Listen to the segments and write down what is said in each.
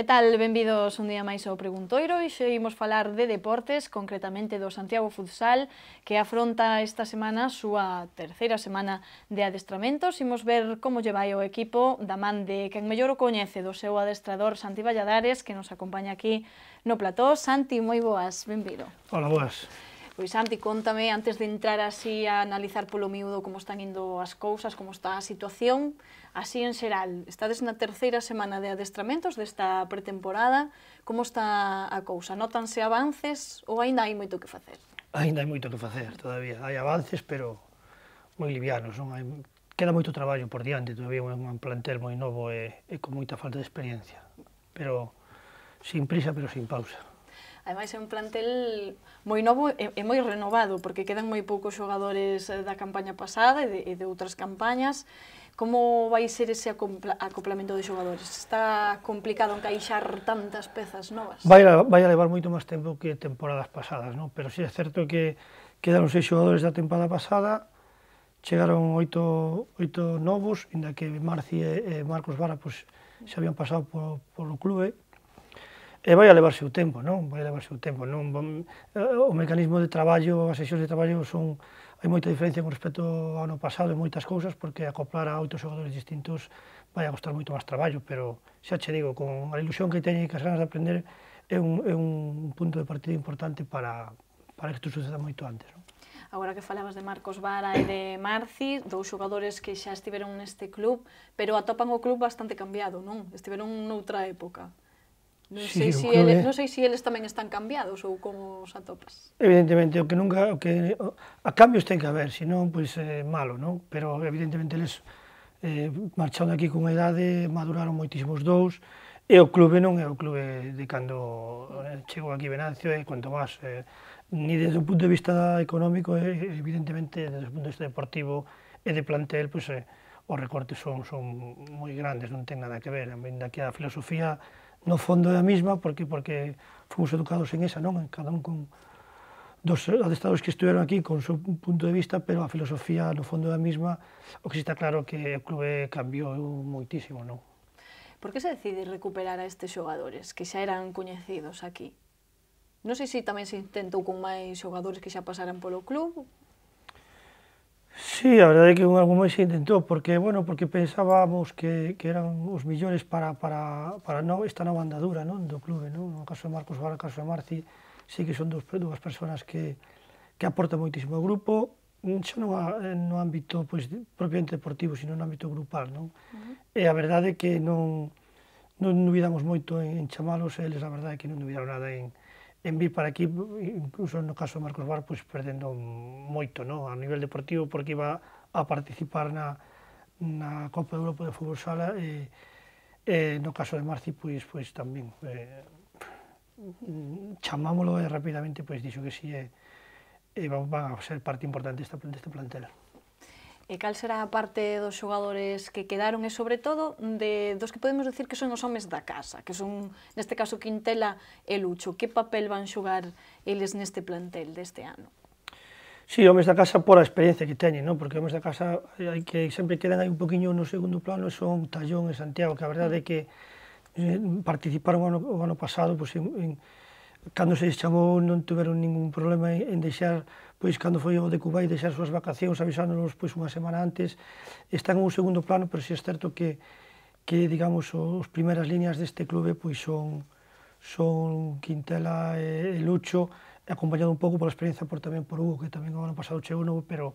Que tal? Benvidos un día máis ao Preguntoiro e imos falar de deportes, concretamente do Santiago Futsal, que afronta esta semana a súa terceira semana de adestramentos. Imos ver como lle vai o equipo da man de quen mellor o coñece do seu adestrador Santi Valladares, que nos acompaña aquí no plató. Santi, moi boas, benvido. Hola, boas. Pois Santi, contame antes de entrar así a analizar polo miúdo como están indo as cousas, como está a situación, así en xeral. Estades na terceira semana de adestramentos desta pretemporada, como está a cousa? Notanse avances ou aínda hai moito que facer? Aínda hai moito que facer, todavía. Hai avances, pero moi livianos, non? Hai... Queda moito traballo por diante, todavía é un plantel moi novo e, e con moita falta de experiencia. Pero sin prisa, pero sin pausa. Ademais é un plantel moi novo e, e moi renovado, porque quedan moi poucos xogadores eh, da campaña pasada e de, e de outras campañas. Como vai ser ese acoplamento de xogadores? Está complicado encaixar tantas pezas novas? Vai a, vai a levar moito máis tempo que temporadas pasadas, non? pero si sí é certo que quedaron seis xogadores da temporada pasada, chegaron oito, oito novos, inda que Marci e, Marcos Vara pues, pois, se habían pasado por, por o clube, e vai a levar seu tempo, non? Vai a levar seu tempo, non? Eh, o mecanismo de traballo, as sesións de traballo son hai moita diferencia con respecto ao ano pasado en moitas cousas porque acoplar a oito xogadores distintos vai a costar moito máis traballo, pero xa che digo, con a ilusión que teñen e que as ganas de aprender é un, é un punto de partida importante para, para que isto suceda moito antes. Non? Agora que falabas de Marcos Vara e de Marci, dous xogadores que xa estiveron neste club, pero atopan o club bastante cambiado, non? Estiveron noutra época. Non sei, sí, si ele, non sei se si eles tamén están cambiados ou como os atopas. Evidentemente, o que nunca o que a cambios ten que haber, senón pois pues, eh, malo, non? Pero evidentemente eles eh, marchando aquí con idade maduraron moitísimos dous e o clube non é o clube de cando eh, chegou aquí Venancio e quanto máis eh, ni desde o punto de vista económico eh, evidentemente desde o punto de vista deportivo e de plantel pois pues, eh, os recortes son, son moi grandes, non ten nada que ver, ainda que a filosofía no fondo é a mesma porque porque fomos educados en esa, non? Cada un con dos estados que estiveron aquí con o seu punto de vista, pero a filosofía no fondo é a mesma, o que está claro que o clube cambiou moitísimo, non? Por que se decide recuperar a estes xogadores que xa eran coñecidos aquí? Non sei se tamén se intentou con máis xogadores que xa pasaran polo club Sí, a verdade é que unha algún se intentou, porque, bueno, porque pensábamos que, que eran os millores para, para, para no, esta nova andadura non? do clube. Non? No caso de Marcos Vara, no caso de Marci, sí que son dos, dúas persoas que, que aportan moitísimo ao grupo, mm, xa non a, eh, no ámbito pois, propiamente deportivo, sino no ámbito grupal. Non? Uh -huh. E a verdade é que non, non duvidamos moito en, en chamalos, eles a verdade é que non duvidaron nada en, en vir para aquí, incluso no caso de Marcos Bar, pues, perdendo moito, no A nivel deportivo, porque iba a participar na, na Copa de Europa de Fútbol Sala e, e no caso de Marci, pois, pois tamén eh, chamámolo e eh, rapidamente pois dixo que si sí, eh, e, e van a ser parte importante desta, deste plantel. E cal será a parte dos xogadores que quedaron e, sobre todo, de, dos que podemos decir que son os homes da casa, que son, neste caso, Quintela e Lucho. Que papel van xogar eles neste plantel deste ano? Sí, homes da casa por a experiencia que teñen, non? porque homes da casa eh, hai que sempre quedan aí un poquinho no segundo plano son Tallón e Santiago, que a verdade é que eh, participaron o ano, o ano pasado pues, pois, en, en cando se chamou non tiveron ningún problema en, en deixar pois cando foi o de Cuba e deixar as súas vacacións avisándonos pois unha semana antes están en un segundo plano pero si é certo que que digamos os primeiras liñas deste clube pois son son Quintela e, e Lucho acompañado un pouco pola experiencia por tamén por Hugo que tamén o ano pasado chegou novo pero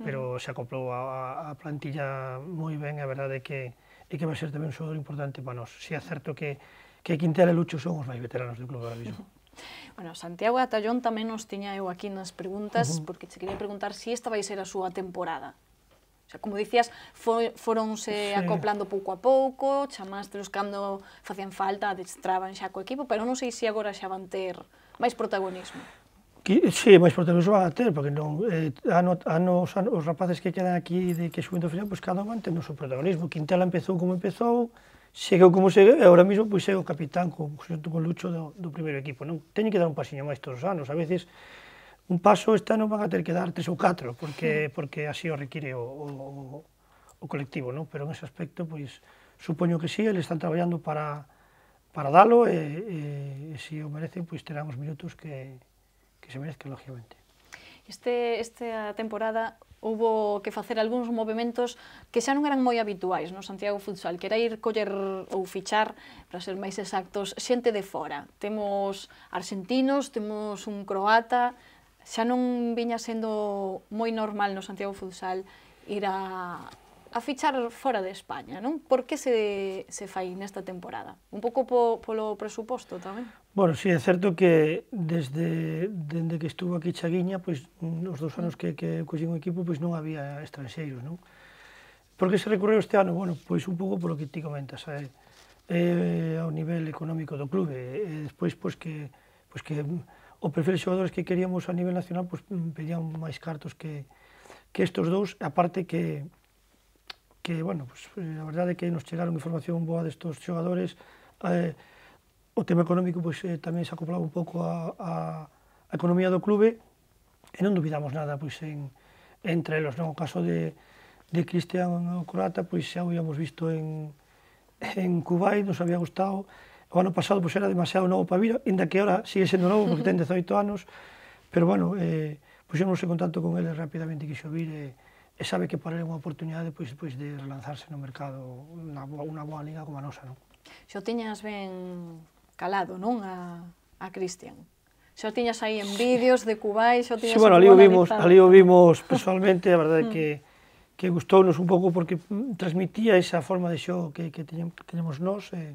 pero se acoplou a, a plantilla moi ben, a verdade é que, é que vai ser tamén un xogador importante para nós. Si é certo que que Quintela e Lucho son os máis veteranos do club ahora mismo. Bueno, Santiago Atallón tamén nos tiña eu aquí nas preguntas, uh -huh. porque che quería preguntar se si esta vai ser a súa temporada. O sea, como dicías, foi, foronse sí. acoplando pouco a pouco, chamastelos cando facían falta, destraban xa co equipo, pero non sei se agora xa van ter máis protagonismo. Que, sí, máis protagonismo van a ter, porque non, eh, ano, ano, os, ano, os rapaces que quedan aquí de que subindo final, pois pues, cada van tendo o seu protagonismo. Quintela empezou como empezou, Segueu como chega, e agora mesmo pois, segue o capitán con, xunto con Lucho do, do primeiro equipo. Non Tenho que dar un pasiño máis todos os anos. A veces un paso está non van a ter que dar tres ou catro, porque, porque así o require o, o, o colectivo, non? pero en ese aspecto, pois, supoño que sí, eles están traballando para, para dalo, e, e, e se o merecen, pois terán os minutos que, que se merezca, lógicamente. Este, esta temporada houbo que facer algúns movimentos que xa non eran moi habituais no Santiago Futsal, que era ir coller ou fichar, para ser máis exactos, xente de fora. Temos argentinos, temos un croata, xa non viña sendo moi normal no Santiago Futsal ir a, a fichar fora de España, non? Por que se, se fai nesta temporada? Un pouco po, polo presuposto tamén? Bueno, sí, é certo que desde dende que estuvo aquí Chaguiña, pois nos dous anos que, que coxín o equipo, pois non había estranxeiros, non? Por que se recorreu este ano? Bueno, pois un pouco polo que ti comentas, eh, é, eh, ao nivel económico do clube, e despois pois que pois que o perfil de xogadores que queríamos a nivel nacional pois pedían máis cartos que que estes dous, aparte que que, bueno, pois, a verdade é que nos chegaron información boa destos xogadores, eh, o tema económico pois, eh, tamén se acoplaba un pouco a, a, a economía do clube e non duvidamos nada pois, en, entre elos. No caso de, de Cristian Croata pois, xa o habíamos visto en, en Kuwait, nos había gustado. O ano pasado pois, era demasiado novo para vir, inda que ahora sigue sendo novo porque ten 18 anos, pero bueno, eh, puxémonos en contacto con ele rapidamente que vir e, e sabe que para ele é unha oportunidade pois, pois, de relanzarse no mercado, unha, unha boa liga como a nosa. Non? Xo tiñas ben calado, non? A, a Cristian. Xa tiñas aí en vídeos de Cubai, xa tiñas... Sí, bueno, ali o vimos, ali o vimos personalmente, a verdade mm. que que gustounos un pouco porque transmitía esa forma de xogo que, que teñemos, que nós e,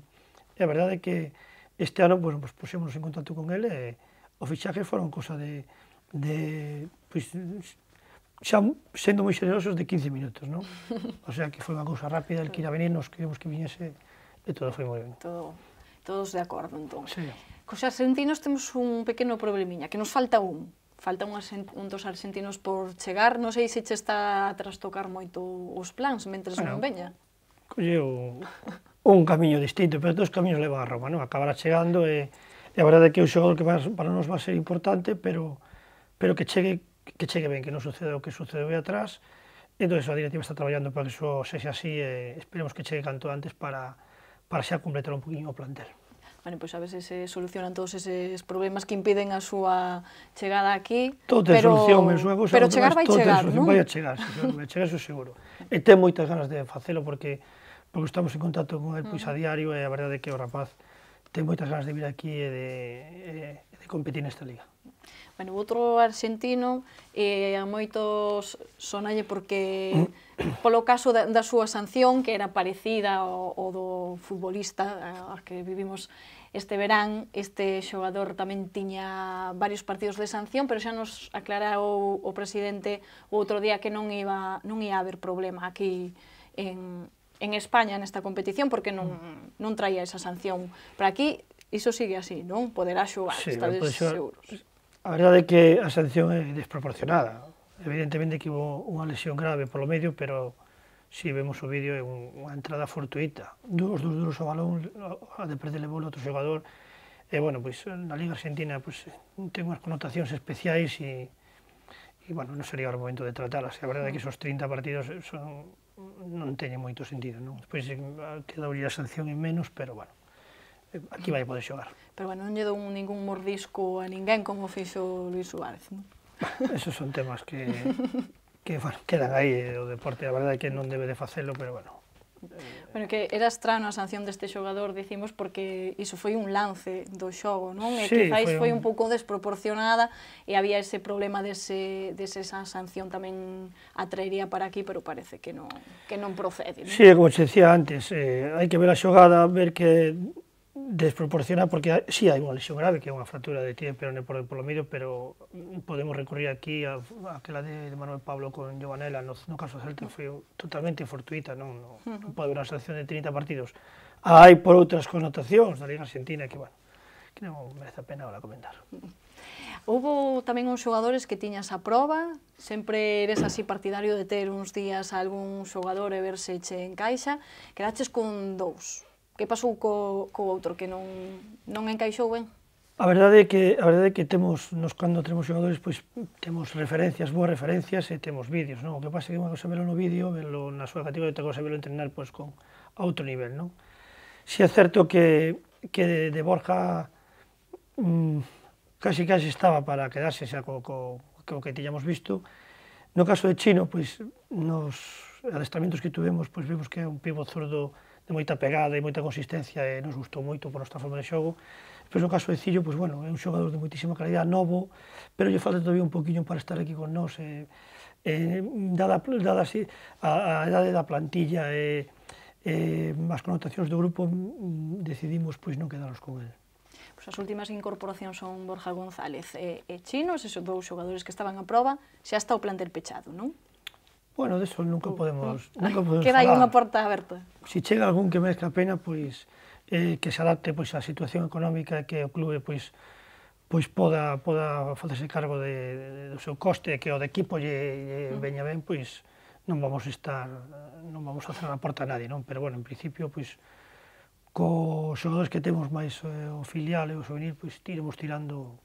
e a verdade que este ano pues, pues, pusémonos en contacto con ele e o fichaje foron cosa de, de pues, xa sendo moi xerosos de 15 minutos, non? O sea que foi unha cousa rápida, el que a venir, nos queríamos que viñese e todo foi moi ben. Todo Todos de acordo, entón. Sí. Cos argentinos temos un pequeno problemiña, que nos falta un. Falta un, un dos argentinos por chegar. Non sei se che está a trastocar moito os plans, mentre bueno, non veña. Colle o, un camiño distinto, pero dos camiños leva a Roma, non? Acabará chegando e, e a verdade é que é un xogador que para nós va a ser importante, pero pero que chegue que chegue ben, que non suceda o que sucedeu atrás. Entón, a directiva está traballando para que iso sexa así e esperemos que chegue canto antes para para xa completar un poquinho o plantel. Bueno, pois a veces se solucionan todos eses problemas que impiden a súa chegada aquí. Todo ten solución, é unha cosa. Pero chegar vai chegar, non? Vai a chegar, vai a chegar, eso seguro. E ten moitas ganas de facelo porque porque estamos en contacto con el pois a mm. diario e a verdade é que o rapaz ten moitas ganas de vir aquí e de, e de competir nesta liga. Bueno, outro argentino eh, a moitos sonalle porque polo caso da, da súa sanción que era parecida ao, ao do futbolista a, que vivimos este verán, este xogador tamén tiña varios partidos de sanción, pero xa nos aclara o presidente o outro día que non iba non ia haber problema aquí en, en España nesta competición porque non, mm. non traía esa sanción. Para aquí iso sigue así, non? Poderá xogar, sí, estades seguros. A verdade é que a sanción é desproporcionada. Evidentemente que hubo unha lesión grave polo medio, pero si vemos o vídeo é unha entrada fortuita. Dos dos duros ao balón, a de perder o outro xogador. E, bueno, pois, na Liga Argentina pois, ten unhas connotacións especiais e, e bueno, non sería o momento de tratalas. A verdade é que esos 30 partidos son, non teñen moito sentido. Non? Despois te eh, daría a sanción en menos, pero, bueno, aquí vai poder xogar. Pero bueno, non lle dou ningún mordisco a ninguén como fixo Luis Suárez, non? Esos son temas que, que bueno, quedan aí, eh, o deporte, a verdade é que non debe de facelo, pero bueno, Bueno, que era estrano a sanción deste xogador, dicimos, porque iso foi un lance do xogo, non? E sí, quizáis foi un, un pouco desproporcionada e había ese problema dese, dese esa sanción tamén atraería para aquí, pero parece que non, que non procede. Non? Sí, como xe decía antes, eh, hai que ver a xogada, ver que desproporciona porque si sí, hai unha lesión grave que é unha fractura de tibia perone por, por lo medio pero podemos recurrir aquí a, a aquela de, de Manuel Pablo con Giovanella no, no caso Celta foi totalmente fortuita non, non, non pode haber unha sanción de 30 partidos hai por outras connotacións da Liga Argentina que bueno que non merece a pena ahora comentar Houbo tamén uns xogadores que tiñas a proba, sempre eres así partidario de ter uns días a algún xogador e verse che en caixa, quedaches con dous, que pasou co, co outro que non, non encaixou ben? A verdade é que a verdade é que temos nos cando temos xogadores pois temos referencias, boas referencias e temos vídeos, non? O que pasa é que unha cosa velo no vídeo, velo na súa categoría, outra cosa velo entrenar pois con a outro nivel, non? Si é certo que que de, de Borja mmm, casi casi estaba para quedarse xa co, co, co que tiñamos visto. No caso de Chino, pois nos adestramentos que tuvemos, pois vemos que é un pivot zurdo de moita pegada e moita consistencia e nos gustou moito por nosa forma de xogo. Pero o caso de Cillo, pois, bueno, é un xogador de moitísima calidad, novo, pero lle falta todavía un poquinho para estar aquí con nós. E, e, dada, dada así, a, a edade da plantilla e, e as connotacións do grupo, decidimos pois non quedarnos con ele pois as últimas incorporacións son Borja González e, e Chino, esos dous xogadores que estaban a proba, xa está o plantel pechado, non? Bueno, de eso nunca podemos, nunca podemos Queda aí unha porta aberta. Si chega algún que merezca a pena, pois eh, que se adapte pois á situación económica que o clube pois pois poda poda facerse cargo de, de, do seu coste, que o de equipo lle, lle veña ben, pois non vamos estar non vamos a cerrar a porta a nadie, non? Pero bueno, en principio pois co xogadores que temos máis eh, o filial e o souvenir, pois iremos tirando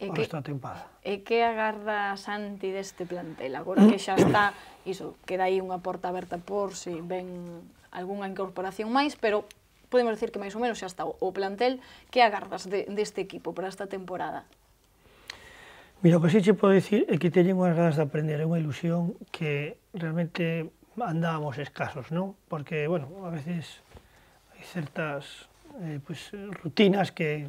E que, esta tempada. E que agarda Santi deste plantel? Agora que xa está, iso, queda aí unha porta aberta por se si ven algunha incorporación máis, pero podemos decir que máis ou menos xa está o, plantel. Que agardas de, deste equipo para esta temporada? Mira, o que sí che podo dicir é que teñen unhas ganas de aprender, é unha ilusión que realmente andábamos escasos, non? Porque, bueno, a veces hai certas eh, pues, rutinas que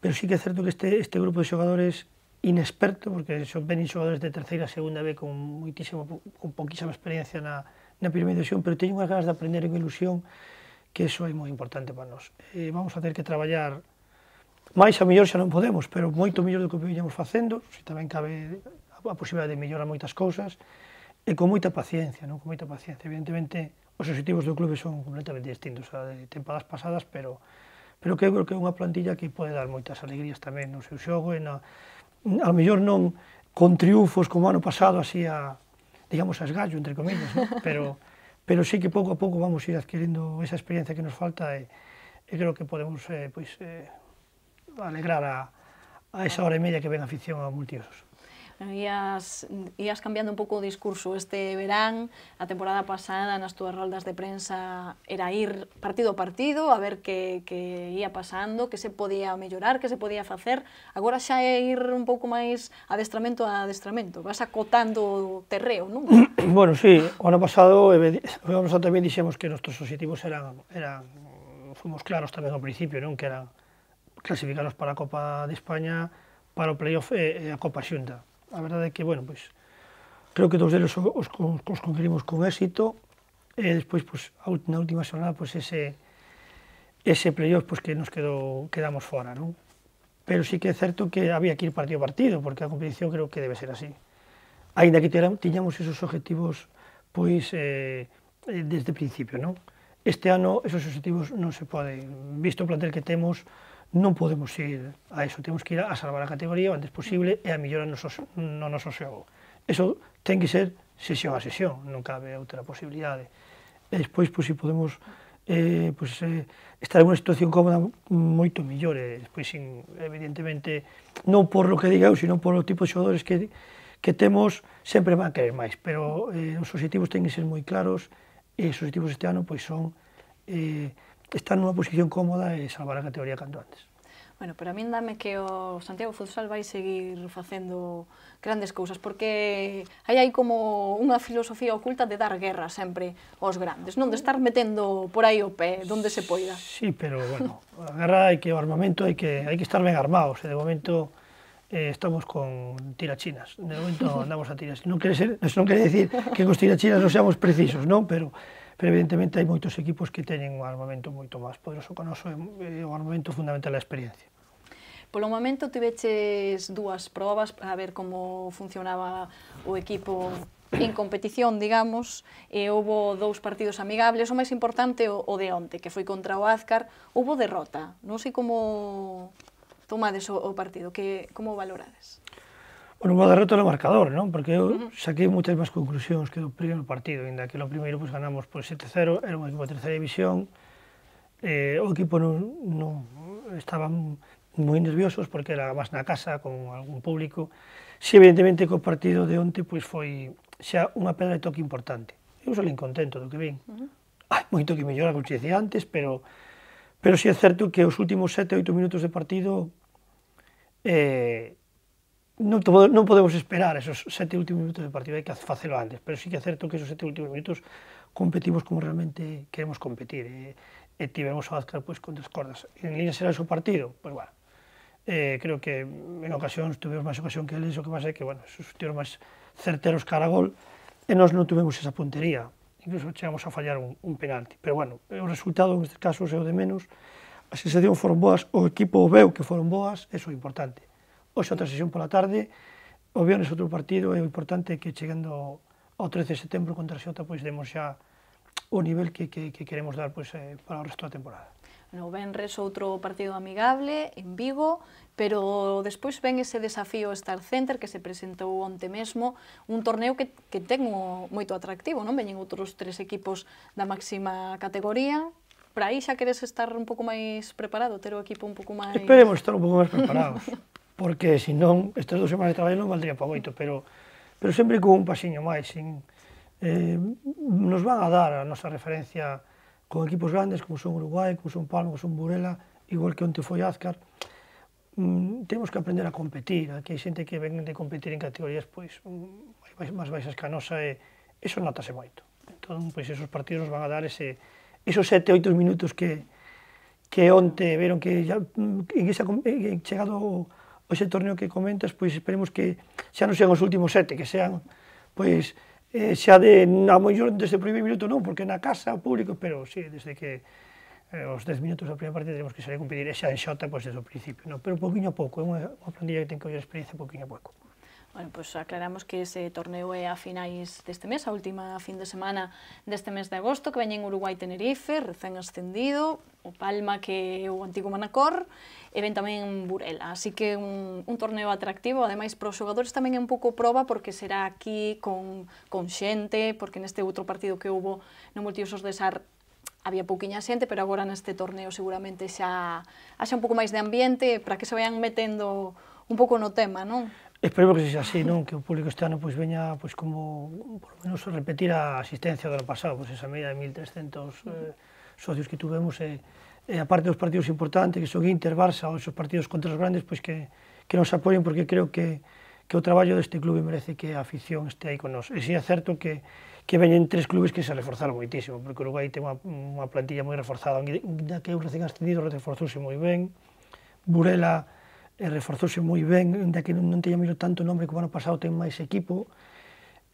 pero sí que é certo que este, este grupo de xogadores inexperto, porque son venen xogadores de terceira a segunda B con moitísimo, con poquísima experiencia na, na primeira división, pero teñen unhas ganas de aprender en ilusión, que eso é moi importante para nós. Eh, vamos a ter que traballar máis a mellor xa non podemos, pero moito mellor do que viñamos facendo, se tamén cabe a posibilidade de mellorar moitas cousas, e con moita paciencia, non? con moita paciencia. Evidentemente, os objetivos do clube son completamente distintos a de tempadas pasadas, pero pero que eu creo que é unha plantilla que pode dar moitas alegrías tamén no seu xogo e na, a mellor non con triunfos como ano pasado así a, digamos, a esgallo, entre comillas, ¿no? pero, pero sí que pouco a pouco vamos a ir adquirindo esa experiencia que nos falta e, e creo que podemos eh, pois, eh, alegrar a, a esa hora e media que ven a afición a multiosos ías, ías cambiando un pouco o discurso este verán, a temporada pasada nas túas roldas de prensa era ir partido a partido a ver que, que ia pasando, que se podía mellorar, que se podía facer. Agora xa é ir un pouco máis adestramento a adestramento, vas acotando o terreo, non? bueno, sí, o ano pasado, o ano tamén dixemos que nosos objetivos eran, eran fomos claros tamén ao principio, non? Que eran clasificarnos para a Copa de España, para o playoff e, e a Copa Xunta a verdade é que, bueno, pois, creo que dous deles os, os, os conquerimos con éxito, e despois, pois, na última xornada, pois, ese, ese playoff pois, que nos quedou, quedamos fora, non? Pero sí que é certo que había que ir partido a partido, porque a competición creo que debe ser así. Ainda que tiñamos esos objetivos pois eh, eh desde o principio, non? Este ano esos objetivos non se poden, visto o plantel que temos, non podemos ir a eso, temos que ir a salvar a categoría o antes posible e a mellorar noso, no noso xogo. Eso ten que ser sesión a sesión, non cabe outra posibilidade. E despois, pois, se podemos eh, pois, eh, estar en unha situación cómoda mm, moito mellor, e despois, sin, evidentemente, non por lo que diga eu, sino por o tipo de xogadores que, que temos, sempre van a querer máis, pero eh, os objetivos ten que ser moi claros, e os objetivos este ano pois son eh, estar nunha posición cómoda e salvar a categoría canto antes. Bueno, pero a min dame que o Santiago Futsal vai seguir facendo grandes cousas, porque hai aí como unha filosofía oculta de dar guerra sempre aos grandes, non de estar metendo por aí o pé, donde se poida. Sí, pero, bueno, a guerra hai que, o armamento hai que, hai que estar ben armados, e de momento eh, estamos con tirachinas, de momento andamos a tiras. Non quere, ser, non quere decir que cos tirachinas non seamos precisos, non, pero pero evidentemente hai moitos equipos que teñen un armamento moito máis poderoso que o noso, o armamento fundamental é a experiencia. Polo momento tiveches dúas probas a ver como funcionaba o equipo en competición, digamos, e houve dous partidos amigables, o máis importante o, de onte, que foi contra o Azcar, houve derrota. Non sei como tomades o, o partido, que como valorades? Bueno, unha derrota no marcador, non? Porque eu saquei moitas máis conclusións que do primeiro partido, ainda que no primeiro pois, ganamos por 7-0, era un equipo de terceira división, eh, o equipo non, non estaban moi nerviosos porque era máis na casa con algún público. Si evidentemente co partido de onte pois foi xa unha pedra de toque importante. Eu só incontento do que vin. Uh -huh. Hai moito que mellora, como te dicía antes, pero pero si é certo que os últimos 7 8 minutos de partido eh, non, to, non podemos esperar esos sete últimos minutos de partido, hai que facelo antes, pero sí que é certo que esos sete últimos minutos competimos como realmente queremos competir, e, e tivemos a Azcar pois, con tres cordas. En línea será o partido, pois bueno, eh, creo que en ocasións tivemos máis ocasión que eles, o que pasa é que, bueno, esos tiros máis certeros cara a gol, e nós non tuvemos esa puntería, incluso chegamos a fallar un, un penalti, pero bueno, o resultado nestes caso, é o de menos, as sensación foron boas, o equipo veu que foron boas, eso é importante hoxe pois outra sesión pola tarde, o viernes outro partido, é o importante que chegando ao 13 de setembro contra a Xota, pois demos xa o nivel que, que, que queremos dar pois, eh, para o resto da temporada. No Benres outro partido amigable en Vigo, pero despois ven ese desafío Star Center que se presentou onte mesmo, un torneo que, que ten moito atractivo, non? Veñen outros tres equipos da máxima categoría, para aí xa queres estar un pouco máis preparado, ter o equipo un pouco máis... Esperemos estar un pouco máis preparados. porque senón estas dúas semanas de traballo non valdría para moito, pero, pero sempre con un pasiño máis, sin, eh, nos van a dar a nosa referencia con equipos grandes como son Uruguai, como son Palma, como son Burela, igual que onte foi Azcar, mm, temos que aprender a competir, aquí hai xente que ven de competir en categorías pois máis, máis baixas que a nosa e eso notase moito. Entón, pois esos partidos nos van a dar ese, esos 7, 8 minutos que, que onte veron que ya, mm, en esa, en chegado ese torneo que comentas, pois esperemos que xa non sean os últimos sete, que sean pois eh, xa de, a mellor desde o primeiro minuto non, porque na casa o público, pero sí, desde que eh, os 10 minutos da primeira parte tenemos que a competir e xa en xota, pois desde o principio, non? pero poquinho a pouco, é unha, unha plantilla que ten que haber experiencia poquinho a pouco. Bueno, pois pues aclaramos que ese torneo é a finais deste mes, a última fin de semana deste mes de agosto, que veñen Uruguai Tenerife, recén ascendido, o Palma, que é o antigo Manacor, e ven tamén Burela. Así que un, un torneo atractivo, ademais para os xogadores tamén é un pouco proba, porque será aquí con, con xente, porque neste outro partido que houve no Multiusos de Sar había pouquiña xente, pero agora neste torneo seguramente xa haxa un pouco máis de ambiente para que se vayan metendo un pouco no tema, non? Esperemos que sexa así, non? Que o público este ano pois, veña pois, como, por menos, repetir a asistencia do ano pasado, pois, esa media de 1.300 eh, socios que tuvemos, e, a parte dos partidos importantes, que son Inter, Barça, ou esos partidos contra os grandes, pois que, que nos apoien, porque creo que, que o traballo deste clube merece que a afición este aí con nos. E si é certo que, que veñen tres clubes que se reforzaron moitísimo, porque o Uruguai ten unha, plantilla moi reforzada, da que o recén ascendido reforzouse moi ben, Burela e reforzouse moi ben, de que non mirado tanto que como ano pasado ten máis equipo,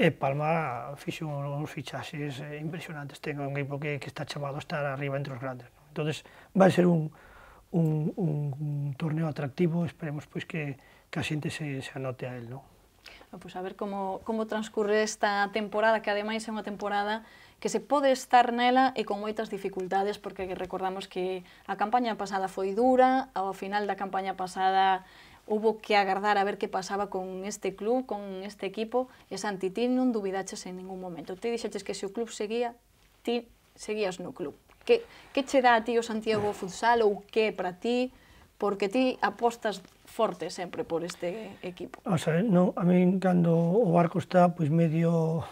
e Palma fixo uns fichaxes eh, impresionantes, ten un equipo que, que está chamado a estar arriba entre os grandes. Non? Entón, vai ser un, un, un, un torneo atractivo, esperemos pois que, que a xente se, se anote a él. Non? Ah, pois pues a ver como, como transcurre esta temporada, que ademais é unha temporada que se pode estar nela e con moitas dificultades, porque recordamos que a campaña pasada foi dura, ao final da campaña pasada hubo que agardar a ver que pasaba con este club, con este equipo, e Santi, ti non dubidaches en ningún momento. Ti dixetes que se o club seguía, ti seguías no club. Que, que che dá a ti o Santiago Futsal ou que para ti? Porque ti apostas forte sempre por este equipo. O sea, no, a mí cando o barco está pois medio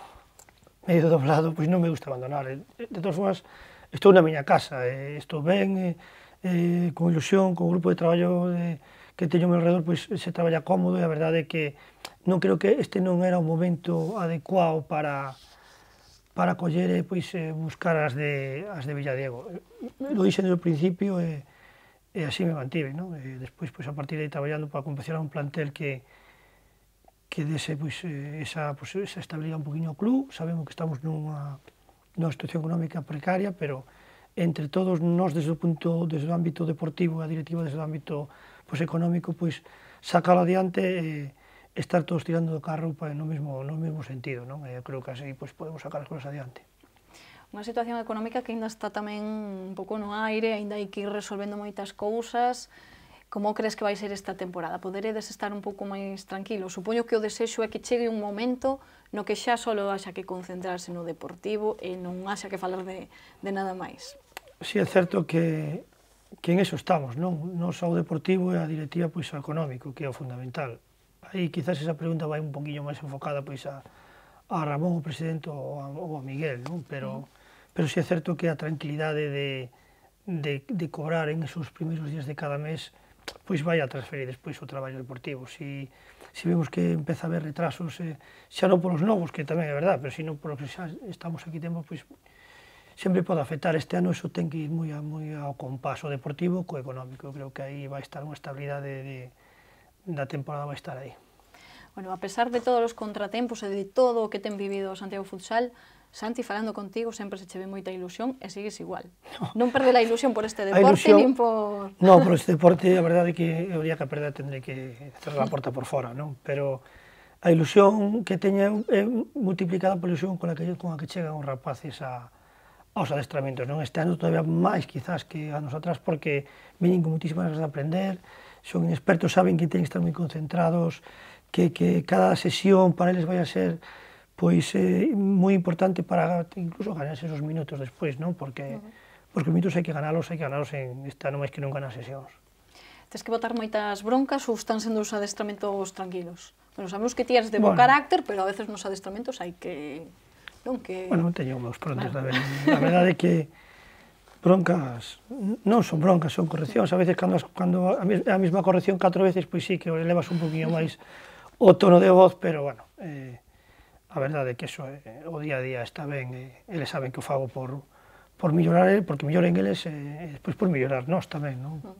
medio doblado, pois non me gusta abandonar. Eh, de todas formas, estou na miña casa, eh, estou ben, eh, eh, con ilusión, con o grupo de traballo de, que teño ao meu redor, pois se traballa cómodo e a verdade é que non creo que este non era o momento adecuado para para coller e pois buscar as de as de Villadiego. Lo dixen desde o principio e, e así me mantive, non? E despois pois a partir de aí traballando para confeccionar un plantel que que dese pois, eh, esa, pois, esa estabilidade un poquinho o club. Sabemos que estamos nunha, nunha situación económica precaria, pero entre todos nós desde o punto desde o ámbito deportivo e a directiva desde o ámbito pois, económico, pois sacalo adiante e eh, estar todos tirando do carro para no, mesmo, no mesmo sentido. Non? Eu creo que así pois, podemos sacar as cousas adiante unha situación económica que ainda está tamén un pouco no aire, ainda hai que ir resolvendo moitas cousas, Como crees que vai ser esta temporada? Poderedes estar un pouco máis tranquilo? Supoño que o desexo é que chegue un momento no que xa solo haxa que concentrarse no deportivo e non haxa que falar de, de nada máis. Si sí, é certo que, que en eso estamos, non? Non só o deportivo e a directiva pois o económico, que é o fundamental. Aí quizás esa pregunta vai un poquinho máis enfocada pois a, a Ramón, o presidente, ou a, ou a Miguel, non? Pero, mm. pero si sí é certo que a tranquilidade de, de, de cobrar en esos primeiros días de cada mes pois vai a transferir despois o traballo deportivo. Si, si vemos que empeza a haber retrasos, eh, xa non polos novos, que tamén é verdad, pero sino polos que xa estamos aquí tempo, pois sempre pode afectar. Este ano iso ten que ir moi, a, moi ao compaso deportivo co económico. Eu creo que aí vai estar unha estabilidade de, de, da temporada vai estar aí. Bueno, a pesar de todos os contratempos e de todo o que ten vivido o Santiago Futsal, Santi, falando contigo, sempre se cheve moita ilusión e sigues igual. No. Non perde a ilusión por este deporte, ilusión, nin por... No, por este deporte, a verdade é que o día que a perda tendré que cerrar a porta por fora, non? Pero a ilusión que teña é multiplicada pola ilusión con a que, con a que chegan os rapaces a, aos adestramentos, non? Este ano todavía máis, quizás, que nos atrás, porque venen con moitísimas ganas de aprender, son expertos, saben que ten que estar moi concentrados, que, que cada sesión para eles vai a ser pois é eh, moi importante para incluso ganarse esos minutos despois, non? Porque, uh -huh. porque os minutos hai que ganalos, hai que ganalos en esta non máis que non ganas sesións. Tes que botar moitas broncas ou están sendo os adestramentos tranquilos? Bueno, sabemos que tías de bo carácter, pero a veces nos adestramentos hai que... Non que... Bueno, teño meus prontos, vale. a verdade é que broncas, non son broncas, son correccións. A veces, cando, cando a mesma corrección catro veces, pois sí que elevas un poquinho máis o tono de voz, pero, bueno, eh, a verdade que eso é, o día a día está ben, e eles saben que o fago por, por mellorar, eh, porque milloren eles, e despois por mellorar nós tamén, non? Mm.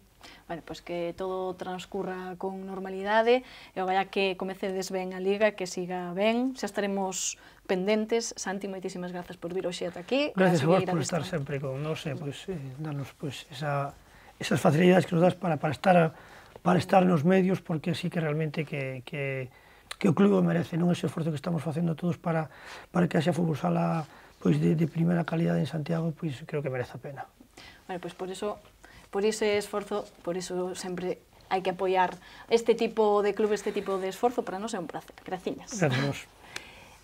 Bueno, pois pues que todo transcurra con normalidade e vaya que comecedes ben a Liga, que siga ben, xa estaremos pendentes. Santi, moitísimas grazas por vir hoxe ata aquí. Gracias a vos por estar sempre con nós e pois, eh, darnos pois, esa, esas facilidades que nos das para, para estar para estar nos medios, porque sí que realmente que, que que o clube merece, non ese esforzo que estamos facendo todos para, para que haxa fútbol sala pois, de, de primeira calidade en Santiago, pois creo que merece a pena. Bueno, pois por eso, por ese esforzo, por eso sempre hai que apoiar este tipo de clube, este tipo de esforzo, para nos é un placer. Graciñas. Gracias.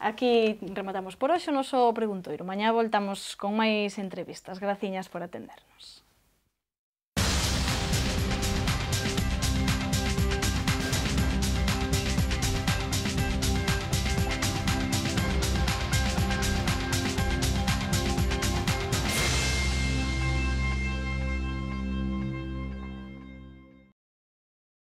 Aquí rematamos por hoxe o noso preguntoiro. Mañá voltamos con máis entrevistas. Graciñas por atendernos.